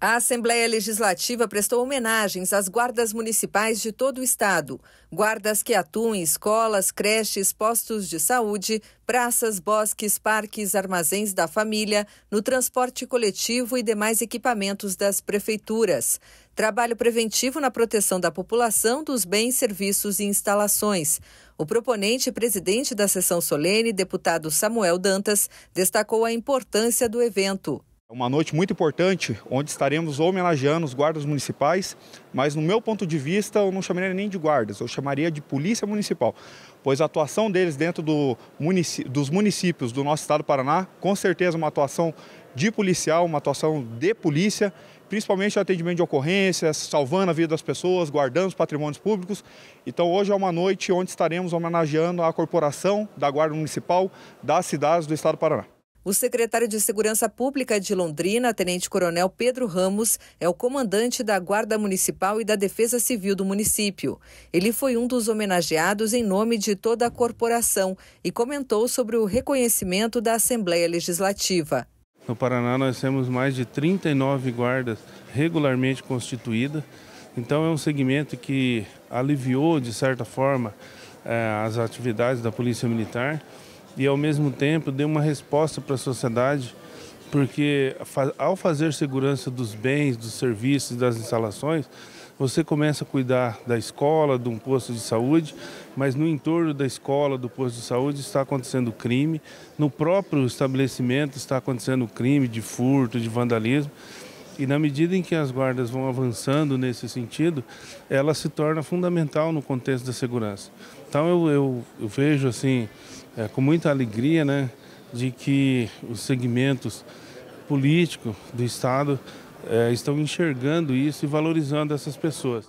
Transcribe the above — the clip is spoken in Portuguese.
A Assembleia Legislativa prestou homenagens às guardas municipais de todo o estado, guardas que atuam em escolas, creches, postos de saúde, praças, bosques, parques, armazéns da família, no transporte coletivo e demais equipamentos das prefeituras. Trabalho preventivo na proteção da população, dos bens, serviços e instalações. O proponente e presidente da sessão solene, deputado Samuel Dantas, destacou a importância do evento. É uma noite muito importante, onde estaremos homenageando os guardas municipais, mas no meu ponto de vista eu não chamaria nem de guardas, eu chamaria de polícia municipal, pois a atuação deles dentro do dos municípios do nosso estado do Paraná, com certeza uma atuação de policial, uma atuação de polícia, principalmente o atendimento de ocorrências, salvando a vida das pessoas, guardando os patrimônios públicos. Então hoje é uma noite onde estaremos homenageando a corporação da Guarda Municipal das cidades do estado do Paraná. O secretário de Segurança Pública de Londrina, Tenente Coronel Pedro Ramos, é o comandante da Guarda Municipal e da Defesa Civil do município. Ele foi um dos homenageados em nome de toda a corporação e comentou sobre o reconhecimento da Assembleia Legislativa. No Paraná, nós temos mais de 39 guardas regularmente constituídas. Então, é um segmento que aliviou, de certa forma, eh, as atividades da Polícia Militar e ao mesmo tempo dê uma resposta para a sociedade, porque ao fazer segurança dos bens, dos serviços, das instalações, você começa a cuidar da escola, de um posto de saúde, mas no entorno da escola, do posto de saúde, está acontecendo crime. No próprio estabelecimento está acontecendo crime de furto, de vandalismo. E na medida em que as guardas vão avançando nesse sentido, ela se torna fundamental no contexto da segurança. Então eu, eu, eu vejo assim, é, com muita alegria, né, de que os segmentos políticos do Estado é, estão enxergando isso e valorizando essas pessoas.